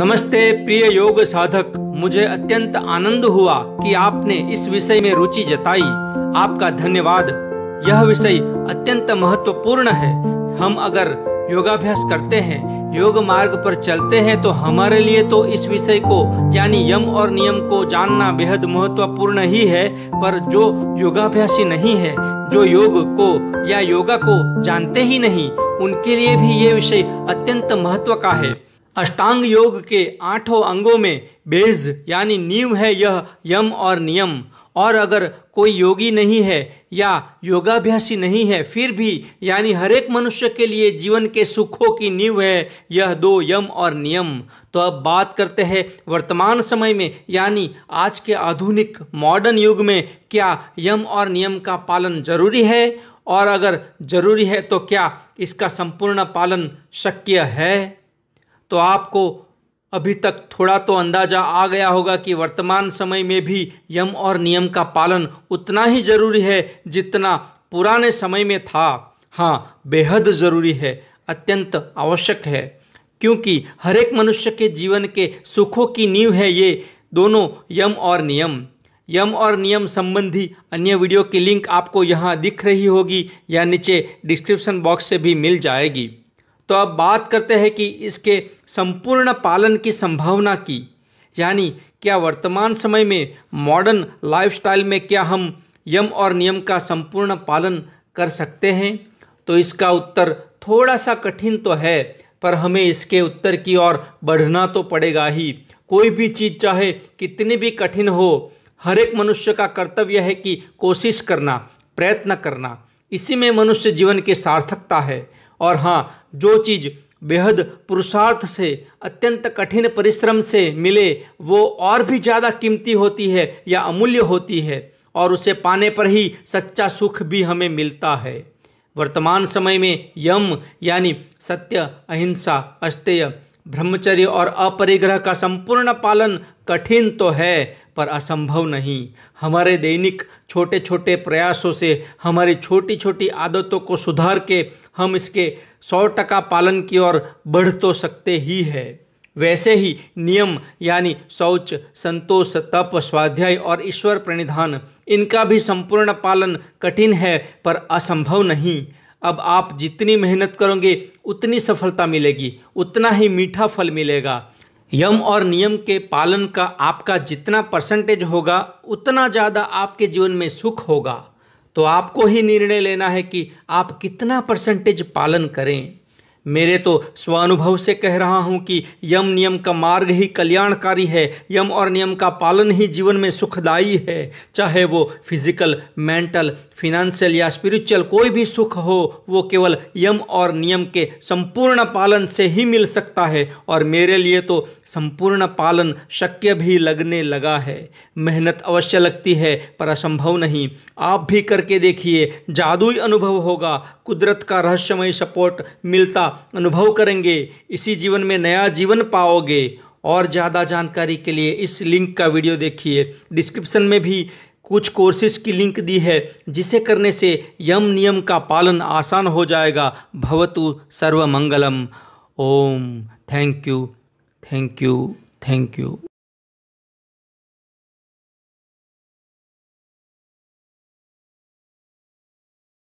नमस्ते प्रिय योग साधक मुझे अत्यंत आनंद हुआ कि आपने इस विषय में रुचि जताई आपका धन्यवाद यह विषय अत्यंत महत्वपूर्ण है हम अगर योगाभ्यास करते हैं योग मार्ग पर चलते हैं तो हमारे लिए तो इस विषय को यानी यम और नियम को जानना बेहद महत्वपूर्ण ही है पर जो योगाभ्यासी नहीं है जो योग को या योगा को जानते ही नहीं उनके लिए भी ये विषय अत्यंत महत्व का है अष्टांग योग के आठों अंगों में बेज यानी नींव है यह यम और नियम और अगर कोई योगी नहीं है या योगाभ्यासी नहीं है फिर भी यानी हर एक मनुष्य के लिए जीवन के सुखों की नींव है यह दो यम और नियम तो अब बात करते हैं वर्तमान समय में यानी आज के आधुनिक मॉडर्न युग में क्या यम और नियम का पालन जरूरी है और अगर जरूरी है तो क्या इसका संपूर्ण पालन शक्य है तो आपको अभी तक थोड़ा तो अंदाज़ा आ गया होगा कि वर्तमान समय में भी यम और नियम का पालन उतना ही ज़रूरी है जितना पुराने समय में था हाँ बेहद ज़रूरी है अत्यंत आवश्यक है क्योंकि हर एक मनुष्य के जीवन के सुखों की नींव है ये दोनों यम और नियम यम और नियम संबंधी अन्य वीडियो की लिंक आपको यहाँ दिख रही होगी या नीचे डिस्क्रिप्शन बॉक्स से भी मिल जाएगी तो अब बात करते हैं कि इसके संपूर्ण पालन की संभावना की यानी क्या वर्तमान समय में मॉडर्न लाइफस्टाइल में क्या हम यम और नियम का संपूर्ण पालन कर सकते हैं तो इसका उत्तर थोड़ा सा कठिन तो है पर हमें इसके उत्तर की ओर बढ़ना तो पड़ेगा ही कोई भी चीज़ चाहे कितनी भी कठिन हो हर एक मनुष्य का कर्तव्य है कि कोशिश करना प्रयत्न करना इसी में मनुष्य जीवन की सार्थकता है और हाँ जो चीज़ बेहद पुरुषार्थ से अत्यंत कठिन परिश्रम से मिले वो और भी ज़्यादा कीमती होती है या अमूल्य होती है और उसे पाने पर ही सच्चा सुख भी हमें मिलता है वर्तमान समय में यम यानी सत्य अहिंसा अस्तेय ब्रह्मचर्य और अपरिग्रह का संपूर्ण पालन कठिन तो है पर असंभव नहीं हमारे दैनिक छोटे छोटे प्रयासों से हमारी छोटी छोटी आदतों को सुधार के हम इसके सौ टका पालन की ओर बढ़ तो सकते ही है वैसे ही नियम यानी शौच संतोष तप स्वाध्याय और ईश्वर प्रणिधान इनका भी संपूर्ण पालन कठिन है पर असंभव नहीं अब आप जितनी मेहनत करोगे उतनी सफलता मिलेगी उतना ही मीठा फल मिलेगा यम और नियम के पालन का आपका जितना परसेंटेज होगा उतना ज़्यादा आपके जीवन में सुख होगा तो आपको ही निर्णय लेना है कि आप कितना परसेंटेज पालन करें मेरे तो स्वानुभव से कह रहा हूँ कि यम नियम का मार्ग ही कल्याणकारी है यम और नियम का पालन ही जीवन में सुखदायी है चाहे वो फिजिकल मेंटल फिनेंशियल या स्पिरिचुअल कोई भी सुख हो वो केवल यम और नियम के संपूर्ण पालन से ही मिल सकता है और मेरे लिए तो संपूर्ण पालन शक्य भी लगने लगा है मेहनत अवश्य लगती है पर असंभव नहीं आप भी करके देखिए जादुई अनुभव होगा कुदरत का रहस्यमय सपोर्ट मिलता अनुभव करेंगे इसी जीवन में नया जीवन पाओगे और ज़्यादा जानकारी के लिए इस लिंक का वीडियो देखिए डिस्क्रिप्शन में भी कुछ कोर्सेज की लिंक दी है जिसे करने से यम नियम का पालन आसान हो जाएगा भवतु सर्वमंगलम ओम thank you thank you thank you